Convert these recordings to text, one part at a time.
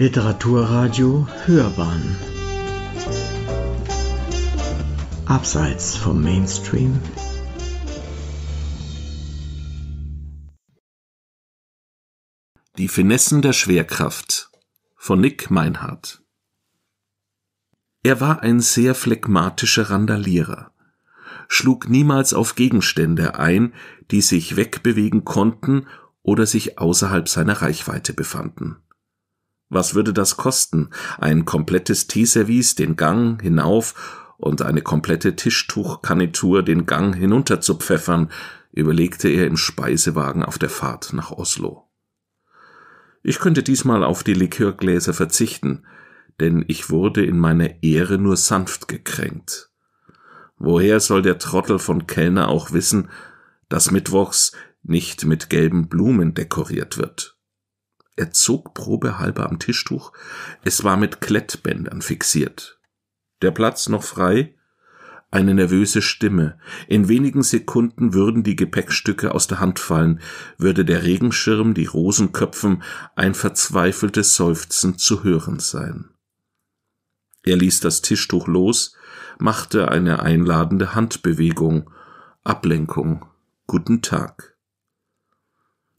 Literaturradio Hörbahn Abseits vom Mainstream Die Finessen der Schwerkraft von Nick Meinhardt Er war ein sehr phlegmatischer Randalierer, schlug niemals auf Gegenstände ein, die sich wegbewegen konnten oder sich außerhalb seiner Reichweite befanden. Was würde das kosten? Ein komplettes Teeservice den Gang hinauf und eine komplette Tischtuchkarnitur den Gang hinunter zu pfeffern, überlegte er im Speisewagen auf der Fahrt nach Oslo. Ich könnte diesmal auf die Likörgläser verzichten, denn ich wurde in meiner Ehre nur sanft gekränkt. Woher soll der Trottel von Kellner auch wissen, dass Mittwochs nicht mit gelben Blumen dekoriert wird? Er zog probehalber am Tischtuch. Es war mit Klettbändern fixiert. Der Platz noch frei? Eine nervöse Stimme. In wenigen Sekunden würden die Gepäckstücke aus der Hand fallen, würde der Regenschirm, die Rosenköpfen, ein verzweifeltes Seufzen zu hören sein. Er ließ das Tischtuch los, machte eine einladende Handbewegung. Ablenkung. Guten Tag.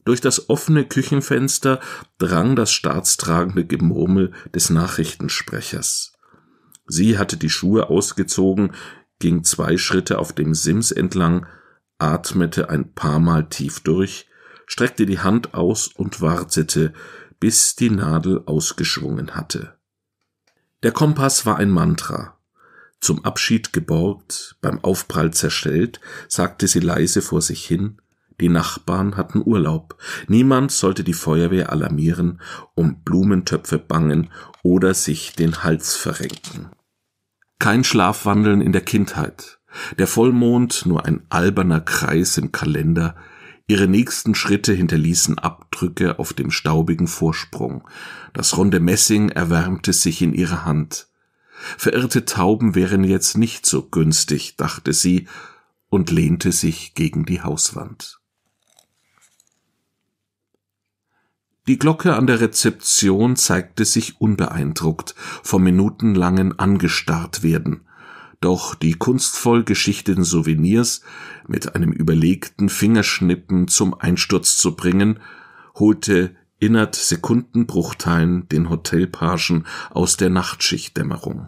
Durch das offene Küchenfenster drang das staatstragende Gemurmel des Nachrichtensprechers. Sie hatte die Schuhe ausgezogen, ging zwei Schritte auf dem Sims entlang, atmete ein paar Mal tief durch, streckte die Hand aus und wartete, bis die Nadel ausgeschwungen hatte. Der Kompass war ein Mantra. Zum Abschied geborgt, beim Aufprall zerstellt, sagte sie leise vor sich hin die Nachbarn hatten Urlaub. Niemand sollte die Feuerwehr alarmieren, um Blumentöpfe bangen oder sich den Hals verrenken. Kein Schlafwandeln in der Kindheit. Der Vollmond nur ein alberner Kreis im Kalender. Ihre nächsten Schritte hinterließen Abdrücke auf dem staubigen Vorsprung. Das runde Messing erwärmte sich in ihrer Hand. Verirrte Tauben wären jetzt nicht so günstig, dachte sie und lehnte sich gegen die Hauswand. Die Glocke an der Rezeption zeigte sich unbeeindruckt vom minutenlangen Angestarrtwerden. Doch die kunstvoll geschichteten Souvenirs mit einem überlegten Fingerschnippen zum Einsturz zu bringen, holte innert Sekundenbruchteilen den Hotelpagen aus der Nachtschichtdämmerung.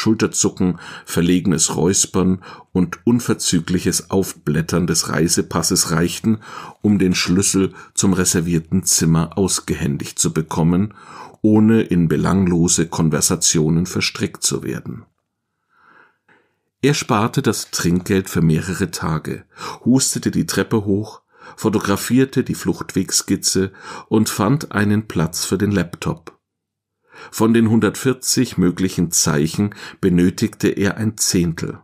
Schulterzucken, verlegenes Räuspern und unverzügliches Aufblättern des Reisepasses reichten, um den Schlüssel zum reservierten Zimmer ausgehändigt zu bekommen, ohne in belanglose Konversationen verstrickt zu werden. Er sparte das Trinkgeld für mehrere Tage, hustete die Treppe hoch, fotografierte die Fluchtwegskizze und fand einen Platz für den Laptop. Von den 140 möglichen Zeichen benötigte er ein Zehntel.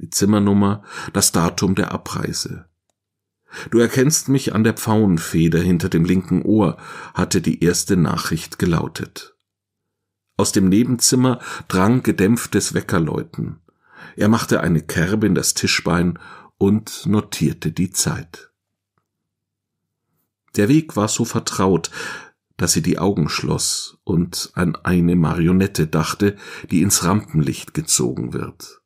Die Zimmernummer, das Datum der Abreise. Du erkennst mich an der Pfauenfeder hinter dem linken Ohr, hatte die erste Nachricht gelautet. Aus dem Nebenzimmer drang gedämpftes Weckerläuten. Er machte eine Kerbe in das Tischbein und notierte die Zeit. Der Weg war so vertraut, dass sie die Augen schloss und an eine Marionette dachte, die ins Rampenlicht gezogen wird.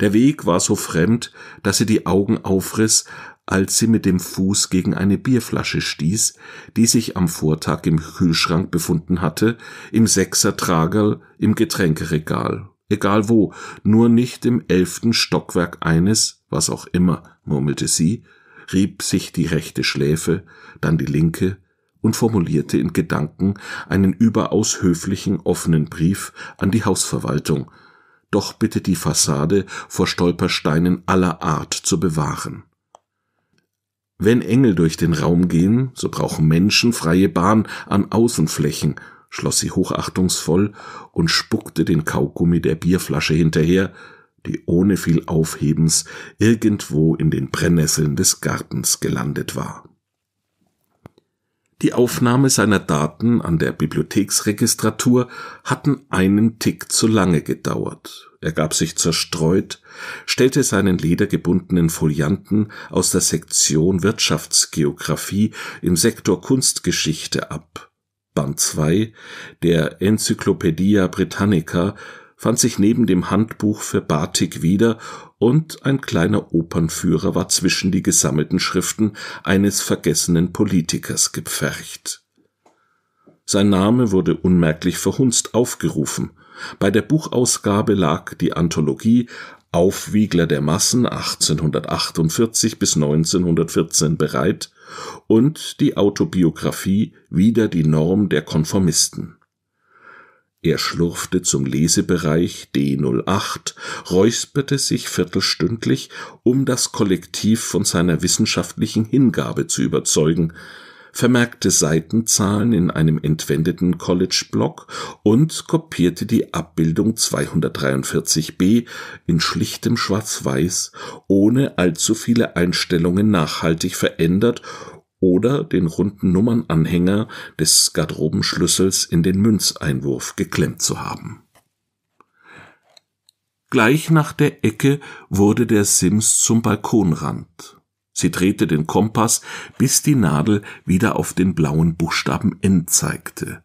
Der Weg war so fremd, dass sie die Augen aufriss, als sie mit dem Fuß gegen eine Bierflasche stieß, die sich am Vortag im Kühlschrank befunden hatte, im Sechsertragerl, im Getränkeregal. Egal wo, nur nicht im elften Stockwerk eines, was auch immer, murmelte sie, rieb sich die rechte Schläfe, dann die linke, und formulierte in Gedanken einen überaus höflichen offenen Brief an die Hausverwaltung, doch bitte die Fassade vor Stolpersteinen aller Art zu bewahren. Wenn Engel durch den Raum gehen, so brauchen Menschen freie Bahn an Außenflächen, schloss sie hochachtungsvoll und spuckte den Kaugummi der Bierflasche hinterher, die ohne viel Aufhebens irgendwo in den Brennnesseln des Gartens gelandet war. Die Aufnahme seiner Daten an der Bibliotheksregistratur hatten einen Tick zu lange gedauert. Er gab sich zerstreut, stellte seinen ledergebundenen Folianten aus der Sektion Wirtschaftsgeographie im Sektor Kunstgeschichte ab. Band 2 der Encyclopaedia Britannica fand sich neben dem Handbuch für Batik wieder und ein kleiner Opernführer war zwischen die gesammelten Schriften eines vergessenen Politikers gepfercht. Sein Name wurde unmerklich verhunzt aufgerufen. Bei der Buchausgabe lag die Anthologie Aufwiegler der Massen 1848 bis 1914 bereit und die Autobiografie wieder die Norm der Konformisten. Er schlurfte zum Lesebereich D08, räusperte sich viertelstündlich, um das Kollektiv von seiner wissenschaftlichen Hingabe zu überzeugen, vermerkte Seitenzahlen in einem entwendeten College-Block und kopierte die Abbildung 243b in schlichtem Schwarz-Weiß, ohne allzu viele Einstellungen nachhaltig verändert oder den runden Nummernanhänger des Garderobenschlüssels in den Münzeinwurf geklemmt zu haben. Gleich nach der Ecke wurde der Sims zum Balkonrand. Sie drehte den Kompass, bis die Nadel wieder auf den blauen Buchstaben N zeigte.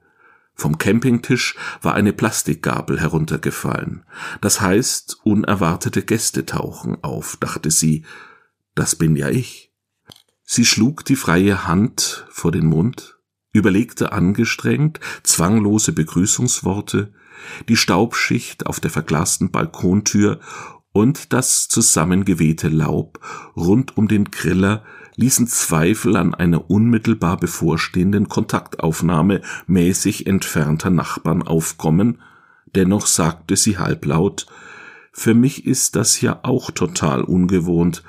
Vom Campingtisch war eine Plastikgabel heruntergefallen. Das heißt, unerwartete Gäste tauchen auf, dachte sie. Das bin ja ich. Sie schlug die freie Hand vor den Mund, überlegte angestrengt zwanglose Begrüßungsworte, die Staubschicht auf der verglasten Balkontür und das zusammengewehte Laub rund um den Griller ließen Zweifel an einer unmittelbar bevorstehenden Kontaktaufnahme mäßig entfernter Nachbarn aufkommen, dennoch sagte sie halblaut Für mich ist das ja auch total ungewohnt,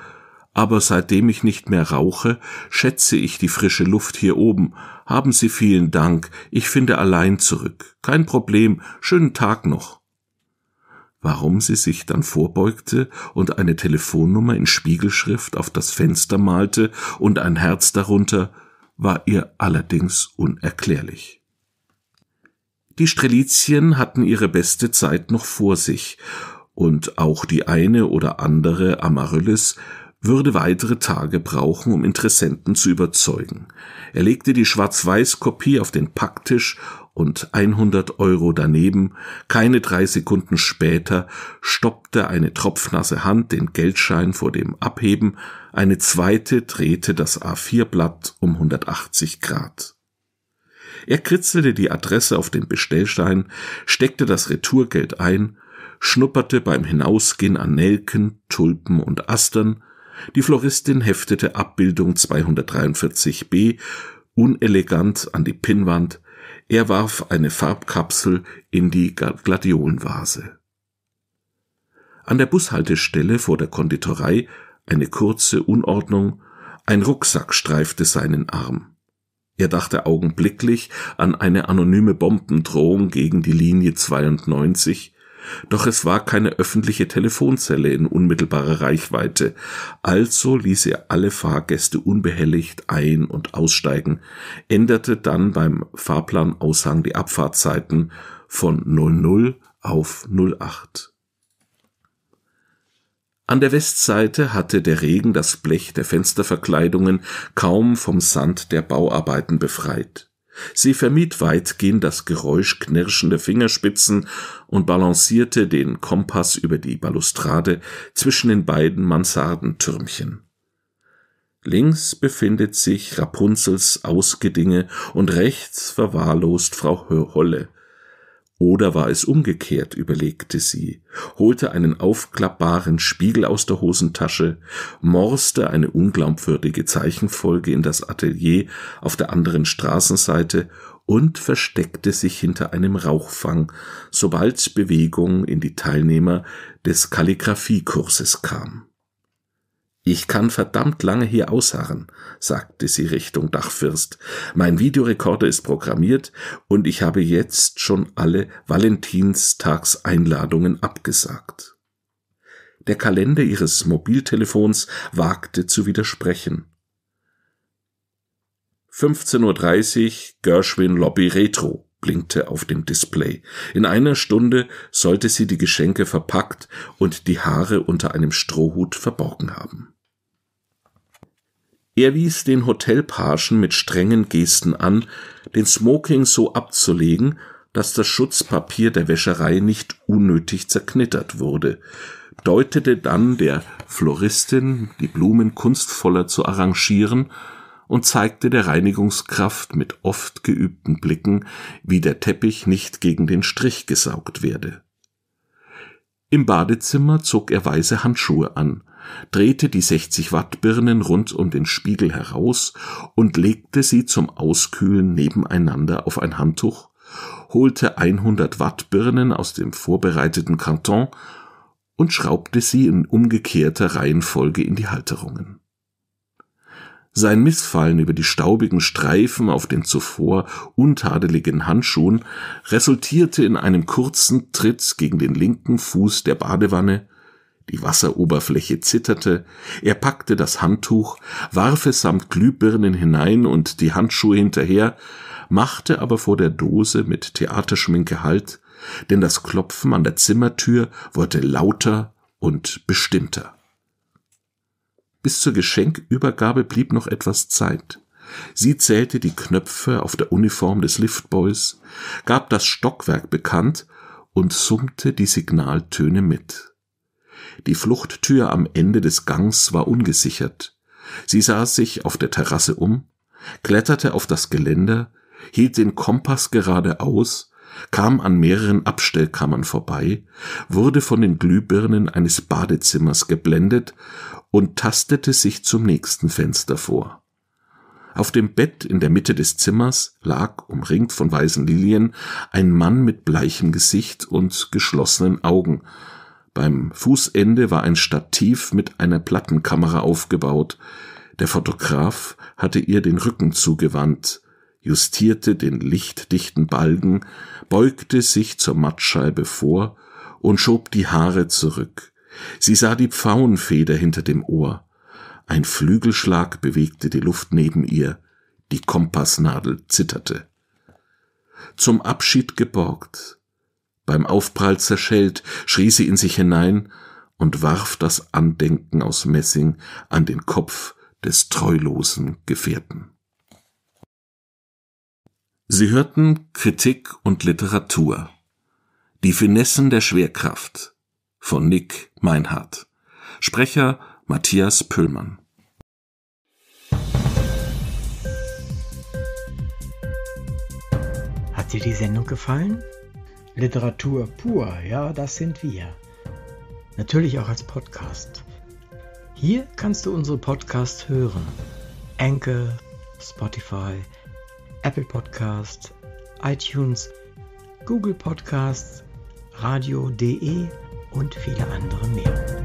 aber seitdem ich nicht mehr rauche, schätze ich die frische Luft hier oben. Haben Sie vielen Dank, ich finde allein zurück. Kein Problem, schönen Tag noch. Warum sie sich dann vorbeugte und eine Telefonnummer in Spiegelschrift auf das Fenster malte und ein Herz darunter, war ihr allerdings unerklärlich. Die Strelizien hatten ihre beste Zeit noch vor sich, und auch die eine oder andere Amaryllis würde weitere Tage brauchen, um Interessenten zu überzeugen. Er legte die Schwarz-Weiß-Kopie auf den Packtisch und 100 Euro daneben. Keine drei Sekunden später stoppte eine tropfnasse Hand den Geldschein vor dem Abheben, eine zweite drehte das A4-Blatt um 180 Grad. Er kritzelte die Adresse auf den Bestellstein, steckte das Retourgeld ein, schnupperte beim Hinausgehen an Nelken, Tulpen und Astern, die Floristin heftete Abbildung 243b unelegant an die Pinnwand, er warf eine Farbkapsel in die Gladiolenvase. An der Bushaltestelle vor der Konditorei eine kurze Unordnung, ein Rucksack streifte seinen Arm. Er dachte augenblicklich an eine anonyme Bombendrohung gegen die Linie 92, doch es war keine öffentliche Telefonzelle in unmittelbarer Reichweite, also ließ er alle Fahrgäste unbehelligt ein- und aussteigen, änderte dann beim Fahrplanaushang die Abfahrtzeiten von 00 auf 08. An der Westseite hatte der Regen das Blech der Fensterverkleidungen kaum vom Sand der Bauarbeiten befreit. Sie vermied weitgehend das Geräusch knirschender Fingerspitzen und balancierte den Kompass über die Balustrade zwischen den beiden Mansardentürmchen. Links befindet sich Rapunzels Ausgedinge und rechts verwahrlost Frau Holle, oder war es umgekehrt, überlegte sie, holte einen aufklappbaren Spiegel aus der Hosentasche, morste eine unglaubwürdige Zeichenfolge in das Atelier auf der anderen Straßenseite und versteckte sich hinter einem Rauchfang, sobald Bewegung in die Teilnehmer des Kalligraphiekurses kam. Ich kann verdammt lange hier ausharren, sagte sie Richtung Dachfürst. Mein Videorekorder ist programmiert und ich habe jetzt schon alle Valentinstagseinladungen abgesagt. Der Kalender ihres Mobiltelefons wagte zu widersprechen. 15.30 Uhr Gershwin Lobby Retro blinkte auf dem Display. In einer Stunde sollte sie die Geschenke verpackt und die Haare unter einem Strohhut verborgen haben. Er wies den Hotelpagen mit strengen Gesten an, den Smoking so abzulegen, dass das Schutzpapier der Wäscherei nicht unnötig zerknittert wurde, deutete dann der Floristin, die Blumen kunstvoller zu arrangieren, und zeigte der Reinigungskraft mit oft geübten Blicken, wie der Teppich nicht gegen den Strich gesaugt werde. Im Badezimmer zog er weiße Handschuhe an, drehte die 60-Watt-Birnen rund um den Spiegel heraus und legte sie zum Auskühlen nebeneinander auf ein Handtuch, holte 100-Watt-Birnen aus dem vorbereiteten Karton und schraubte sie in umgekehrter Reihenfolge in die Halterungen. Sein Missfallen über die staubigen Streifen auf den zuvor untadeligen Handschuhen resultierte in einem kurzen Tritt gegen den linken Fuß der Badewanne die Wasseroberfläche zitterte, er packte das Handtuch, warf es samt Glühbirnen hinein und die Handschuhe hinterher, machte aber vor der Dose mit Theaterschminke Halt, denn das Klopfen an der Zimmertür wurde lauter und bestimmter. Bis zur Geschenkübergabe blieb noch etwas Zeit. Sie zählte die Knöpfe auf der Uniform des Liftboys, gab das Stockwerk bekannt und summte die Signaltöne mit. Die Fluchttür am Ende des Gangs war ungesichert. Sie sah sich auf der Terrasse um, kletterte auf das Geländer, hielt den Kompass geradeaus, kam an mehreren Abstellkammern vorbei, wurde von den Glühbirnen eines Badezimmers geblendet und tastete sich zum nächsten Fenster vor. Auf dem Bett in der Mitte des Zimmers lag, umringt von weißen Lilien, ein Mann mit bleichem Gesicht und geschlossenen Augen, beim Fußende war ein Stativ mit einer Plattenkamera aufgebaut. Der Fotograf hatte ihr den Rücken zugewandt, justierte den lichtdichten Balken, beugte sich zur Mattscheibe vor und schob die Haare zurück. Sie sah die Pfauenfeder hinter dem Ohr. Ein Flügelschlag bewegte die Luft neben ihr, die Kompassnadel zitterte. Zum Abschied geborgt, beim Aufprall zerschellt, schrie sie in sich hinein und warf das Andenken aus Messing an den Kopf des treulosen Gefährten. Sie hörten Kritik und Literatur. Die Finessen der Schwerkraft von Nick Meinhardt. Sprecher Matthias Püllmann. Hat dir die Sendung gefallen? Literatur pur, ja, das sind wir. Natürlich auch als Podcast. Hier kannst du unsere Podcasts hören. Anchor, Spotify, Apple Podcasts, iTunes, Google Podcasts, radio.de und viele andere mehr.